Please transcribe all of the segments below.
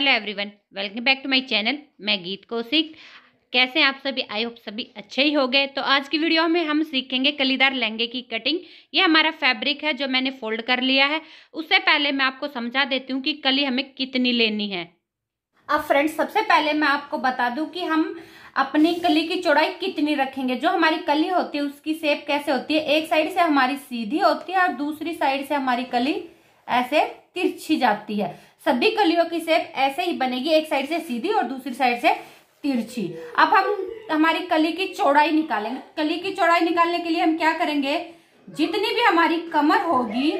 hello everyone welcome back to my channel मैं गीत कौशिक कैसे हैं आप सभी आई होप सभी अच्छे ही हो गए तो आज की वीडियो में हम सीखेंगे कलीदार लहंगे की कटिंग ये हमारा फैब्रिक है जो मैंने फोल्ड कर लिया है उससे पहले मैं आपको समझा देती हूँ कि कली हमें कितनी लेनी है अब फ्रेंड्स सबसे पहले मैं आपको बता दूं कि हम अपनी कली की चौड़ाई कितनी रखेंगे जो हमारी कली होती है उसकी सेप कैसे होती है एक साइड से हमारी सीधी होती है और दूसरी साइड से हमारी कली ऐसे तिरछी जाती है सभी कलियों की शेप ऐसे ही बनेगी एक साइड से सीधी और दूसरी साइड से तिरछी अब हम हमारी कली की चौड़ाई निकालेंगे कली की चौड़ाई निकालने के लिए हम क्या करेंगे जितनी भी हमारी कमर होगी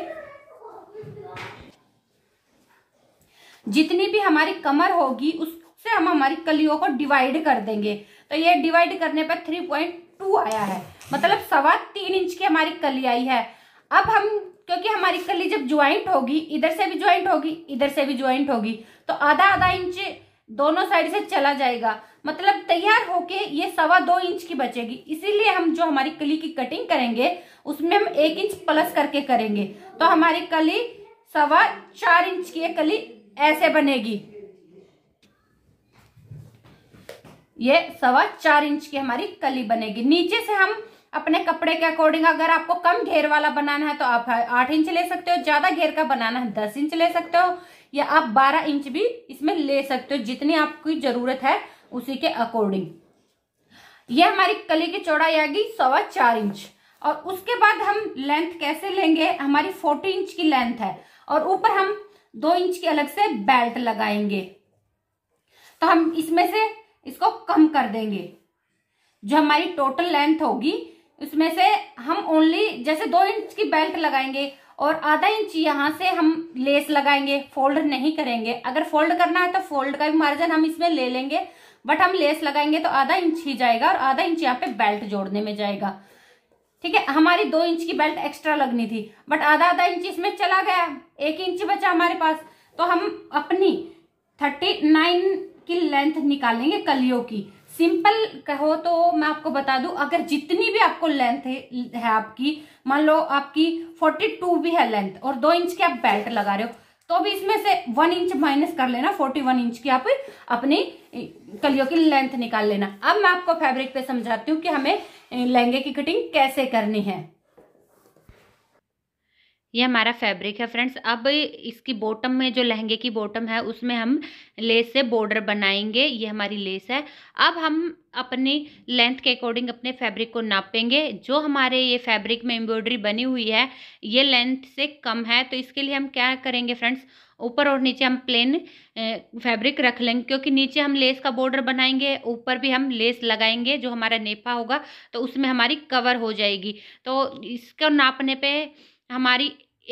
जितनी भी हमारी कमर होगी उससे हम हमारी कलियों को डिवाइड कर देंगे तो ये डिवाइड करने पर थ्री पॉइंट टू आया है मतलब सवा तीन इंच की हमारी कली आई है अब हम क्योंकि हमारी कली जब ज्वाइंट होगी इधर से भी ज्वाइंट होगी इधर से भी ज्वाइंट होगी तो आधा आधा इंच दोनों साइड से चला जाएगा मतलब तैयार होके ये सवा दो इंच की बचेगी इसीलिए हम जो हमारी कली की कटिंग करेंगे उसमें हम एक इंच प्लस करके करेंगे तो हमारी कली सवा चार इंच की कली ऐसे बनेगी ये सवा चार इंच की हमारी कली बनेगी नीचे से हम अपने कपड़े के अकॉर्डिंग अगर आपको कम घेर वाला बनाना है तो आप आठ इंच ले सकते हो ज्यादा घेर का बनाना है दस इंच ले सकते हो या आप बारह इंच भी इसमें ले सकते हो जितनी आपकी जरूरत है उसी के अकॉर्डिंग यह हमारी कली की चौड़ाई आएगी सवा चार इंच और उसके बाद हम लेंथ कैसे लेंगे हमारी फोर्टी इंच की लेंथ है और ऊपर हम दो इंच की अलग से बेल्ट लगाएंगे तो हम इसमें से इसको कम कर देंगे जो हमारी टोटल लेंथ होगी उसमें से हम ओनली जैसे दो इंच की बेल्ट लगाएंगे और आधा इंच यहाँ से हम लेस लगाएंगे फोल्ड नहीं करेंगे अगर फोल्ड करना है तो फोल्ड का भी मार्जिन हम इसमें ले लेंगे बट हम लेस लगाएंगे तो आधा इंच ही जाएगा और आधा इंच यहाँ पे बेल्ट जोड़ने में जाएगा ठीक है हमारी दो इंच की बेल्ट एक्स्ट्रा लगनी थी बट आधा आधा इंच इसमें चला गया एक इंच बचा हमारे पास तो हम अपनी थर्टी नाइन की लेंथ निकालेंगे कलियों की सिंपल कहो तो मैं आपको बता दूं अगर जितनी भी आपको लेंथ है आपकी मान लो आपकी 42 भी है लेंथ और दो इंच की आप बेल्ट लगा रहे हो तो भी इसमें से वन इंच माइनस कर लेना 41 इंच की आप अपनी कलियों की लेंथ निकाल लेना अब मैं आपको फैब्रिक पे समझाती हूँ कि हमें लहंगे की कटिंग कैसे करनी है ये हमारा फैब्रिक है फ्रेंड्स अब इसकी बॉटम में जो लहंगे की बॉटम है उसमें हम लेस से बॉर्डर बनाएंगे ये हमारी लेस है अब हम अपनी लेंथ के अकॉर्डिंग अपने फैब्रिक को नापेंगे जो हमारे ये फैब्रिक में एम्ब्रॉयडरी बनी हुई है ये लेंथ से कम है तो इसके लिए हम क्या करेंगे फ्रेंड्स ऊपर और नीचे हम प्लेन फैब्रिक रख लेंगे क्योंकि नीचे हम लेस का बॉर्डर बनाएंगे ऊपर भी हम लेस लगाएंगे जो हमारा नेफा होगा तो उसमें हमारी कवर हो जाएगी तो इसको नापने पे हमारी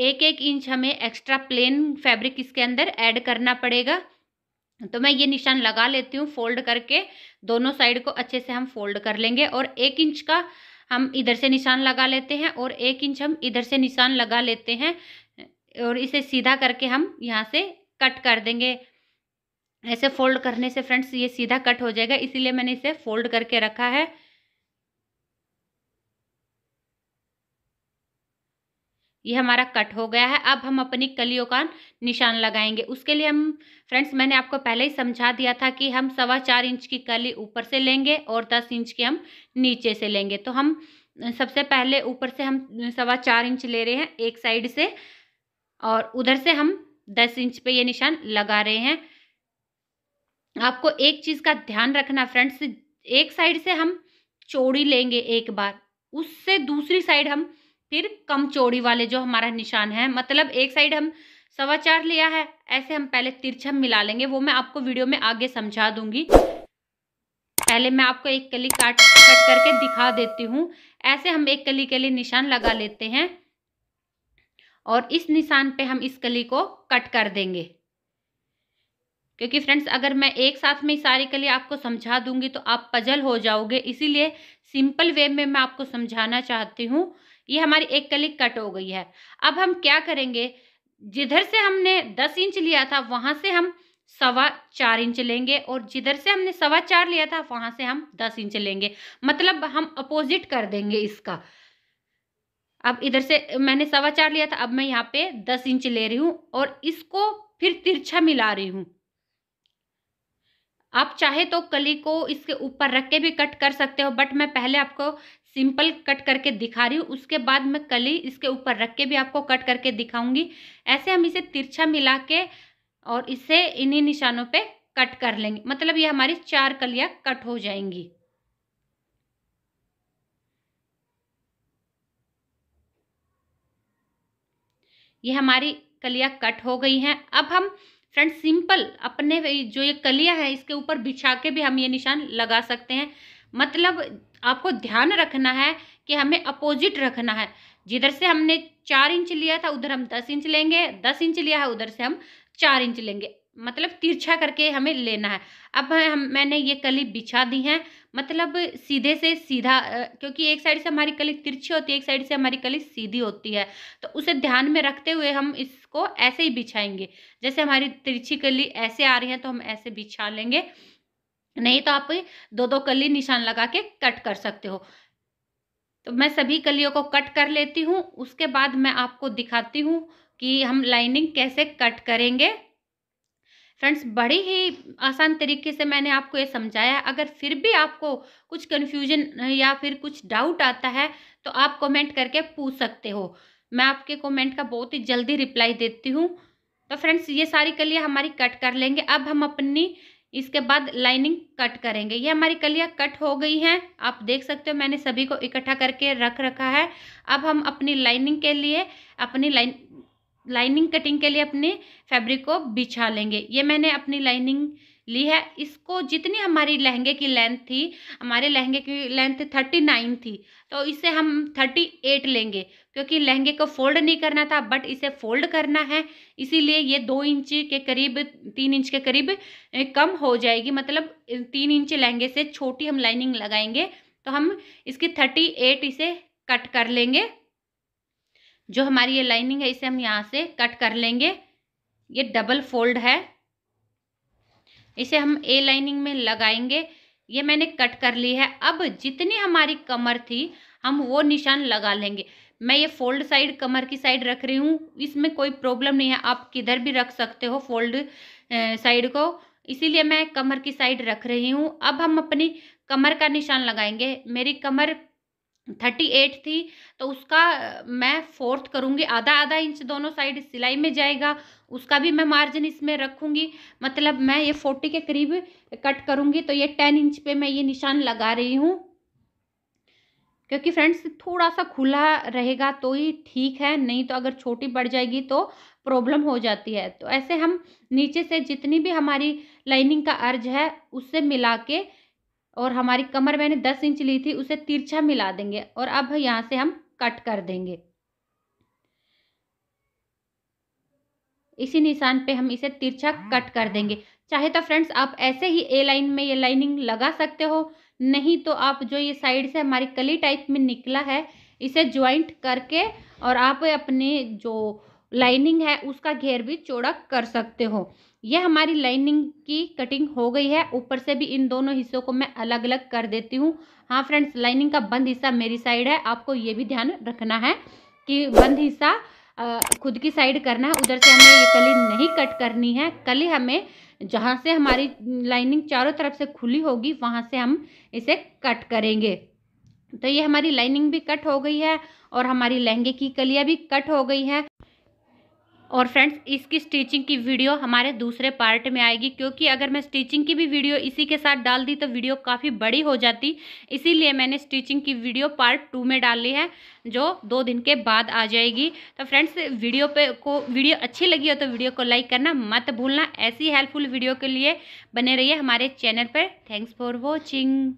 एक एक इंच हमें एक्स्ट्रा प्लेन फैब्रिक इसके अंदर ऐड करना पड़ेगा तो मैं ये निशान लगा लेती हूँ फोल्ड करके दोनों साइड को अच्छे से हम फोल्ड कर लेंगे और एक इंच का हम इधर से निशान लगा लेते हैं और एक इंच हम इधर से निशान लगा लेते हैं और इसे सीधा करके हम यहाँ से कट कर देंगे ऐसे फोल्ड करने से फ्रेंड्स ये सीधा कट हो जाएगा इसीलिए मैंने इसे फोल्ड करके रखा है ये हमारा कट हो गया है अब हम अपनी कलियों का निशान लगाएंगे उसके लिए हम फ्रेंड्स मैंने आपको पहले ही समझा दिया था कि हम सवा चार इंच की कली ऊपर से लेंगे और दस इंच की हम नीचे से लेंगे तो हम सबसे पहले ऊपर से हम सवा चार इंच ले रहे हैं एक साइड से और उधर से हम दस इंच पे ये निशान लगा रहे हैं आपको एक चीज़ का ध्यान रखना फ्रेंड्स एक साइड से हम चौड़ी लेंगे एक बार उससे दूसरी साइड हम फिर कम चौड़ी वाले जो हमारा निशान है मतलब एक साइड हम सवा चार लिया है ऐसे हम पहले तिरछम मिला लेंगे वो मैं आपको वीडियो में आगे समझा दूंगी पहले मैं आपको एक कली काट कट करके दिखा देती हूँ ऐसे हम एक कली के लिए निशान लगा लेते हैं और इस निशान पे हम इस कली को कट कर देंगे क्योंकि फ्रेंड्स अगर मैं एक साथ में सारे के लिए आपको समझा दूंगी तो आप पजल हो जाओगे इसीलिए सिंपल वे में मैं आपको समझाना चाहती हूँ ये हमारी एक कली कट हो गई है अब हम क्या करेंगे जिधर से हमने दस इंच लिया था वहाँ से हम सवा चार इंच लेंगे और जिधर से हमने सवा चार लिया था वहाँ से हम दस इंच लेंगे मतलब हम अपोजिट कर देंगे इसका अब इधर से मैंने सवा चार लिया था अब मैं यहाँ पे दस इंच ले रही हूँ और इसको फिर तिरछा मिला रही हूँ आप चाहे तो कली को इसके ऊपर रख के भी कट कर सकते हो बट मैं पहले आपको सिंपल कट करके दिखा रही हूँ उसके बाद मैं कली इसके ऊपर रख के भी आपको कट करके दिखाऊंगी ऐसे हम इसे तिरछा मिला के और इसे इन्हीं निशानों पे कट कर लेंगे मतलब ये हमारी चार कलियाँ कट हो जाएंगी ये हमारी कलियाँ कट हो गई हैं अब हम फ्रेंड सिंपल अपने जो ये कलिया है इसके ऊपर बिछा के भी हम ये निशान लगा सकते हैं मतलब आपको ध्यान रखना है कि हमें अपोजिट रखना है जिधर से हमने चार इंच लिया था उधर हम दस इंच लेंगे दस इंच लिया है उधर से हम चार इंच लेंगे मतलब तिरछा करके हमें लेना है अब हम मैंने ये कली बिछा दी है मतलब सीधे से सीधा क्योंकि एक साइड से हमारी कली तिरछी होती है एक साइड से हमारी कली सीधी होती है तो उसे ध्यान में रखते हुए हम इसको ऐसे ही बिछाएंगे जैसे हमारी तिरछी कली ऐसे आ रही है तो हम ऐसे बिछा लेंगे नहीं तो आप दो दो कली निशान लगा के कट कर सकते हो तो मैं सभी कलियों को कट कर लेती हूँ उसके बाद मैं आपको दिखाती हूँ कि हम लाइनिंग कैसे कट करेंगे फ्रेंड्स बड़े ही आसान तरीके से मैंने आपको ये समझाया अगर फिर भी आपको कुछ कन्फ्यूजन या फिर कुछ डाउट आता है तो आप कमेंट करके पूछ सकते हो मैं आपके कमेंट का बहुत ही जल्दी रिप्लाई देती हूँ तो फ्रेंड्स ये सारी कलियाँ हमारी कट कर लेंगे अब हम अपनी इसके बाद लाइनिंग कट करेंगे ये हमारी कलियाँ कट हो गई हैं आप देख सकते हो मैंने सभी को इकट्ठा करके रख रखा है अब हम अपनी लाइनिंग के लिए अपनी लाइन लाइनिंग कटिंग के लिए अपने फैब्रिक को बिछा लेंगे ये मैंने अपनी लाइनिंग ली है इसको जितनी हमारी लहंगे की लेंथ थी हमारे लहंगे की लेंथ थर्टी नाइन थी तो इसे हम थर्टी एट लेंगे क्योंकि लहंगे को फोल्ड नहीं करना था बट इसे फोल्ड करना है इसीलिए ये दो इंच के करीब तीन इंच के करीब कम हो जाएगी मतलब तीन इंच लहंगे से छोटी हम लाइनिंग लगाएंगे तो हम इसकी थर्टी एट इसे कट कर लेंगे जो हमारी ये लाइनिंग है इसे हम यहाँ से कट कर लेंगे ये डबल फोल्ड है इसे हम ए लाइनिंग में लगाएंगे ये मैंने कट कर ली है अब जितनी हमारी कमर थी हम वो निशान लगा लेंगे मैं ये फोल्ड साइड कमर की साइड रख रही हूँ इसमें कोई प्रॉब्लम नहीं है आप किधर भी रख सकते हो फोल्ड साइड को इसीलिए मैं कमर की साइड रख रही हूँ अब हम अपनी कमर का निशान लगाएंगे मेरी कमर थर्टी एट थी तो उसका मैं फोर्थ करूँगी आधा आधा इंच दोनों साइड सिलाई में जाएगा उसका भी मैं मार्जिन इसमें रखूँगी मतलब मैं ये फोर्टी के करीब कट करूँगी तो ये टेन इंच पे मैं ये निशान लगा रही हूँ क्योंकि फ्रेंड्स थोड़ा सा खुला रहेगा तो ही ठीक है नहीं तो अगर छोटी बढ़ जाएगी तो प्रॉब्लम हो जाती है तो ऐसे हम नीचे से जितनी भी हमारी लाइनिंग का अर्ज है उससे मिला के और हमारी कमर मैंने दस इंच ली थी उसे तिरछा मिला देंगे और अब यहाँ से हम कट कर देंगे इसी निशान पे हम इसे तिरछा कट कर देंगे चाहे तो फ्रेंड्स आप ऐसे ही ए लाइन में ये लाइनिंग लगा सकते हो नहीं तो आप जो ये साइड से हमारी कली टाइप में निकला है इसे ज्वाइंट करके और आप अपने जो लाइनिंग है उसका घेर भी चौड़ा कर सकते हो यह हमारी लाइनिंग की कटिंग हो गई है ऊपर से भी इन दोनों हिस्सों को मैं अलग अलग कर देती हूँ हाँ फ्रेंड्स लाइनिंग का बंद हिस्सा मेरी साइड है आपको ये भी ध्यान रखना है कि बंद हिस्सा खुद की साइड करना है उधर से हमें ये कली नहीं कट करनी है कली हमें जहाँ से हमारी लाइनिंग चारों तरफ से खुली होगी वहाँ से हम इसे कट करेंगे तो ये हमारी लाइनिंग भी कट हो गई है और हमारी लहंगे की कलियाँ भी कट हो गई है और फ्रेंड्स इसकी स्टिचिंग की वीडियो हमारे दूसरे पार्ट में आएगी क्योंकि अगर मैं स्टिचिंग की भी वीडियो इसी के साथ डाल दी तो वीडियो काफ़ी बड़ी हो जाती इसीलिए मैंने स्टिचिंग की वीडियो पार्ट टू में डाल ली है जो दो दिन के बाद आ जाएगी तो फ्रेंड्स वीडियो पे को वीडियो अच्छी लगी हो तो वीडियो को लाइक करना मत भूलना ऐसी हेल्पफुल वीडियो के लिए बने रही हमारे चैनल पर थैंक्स फॉर वॉचिंग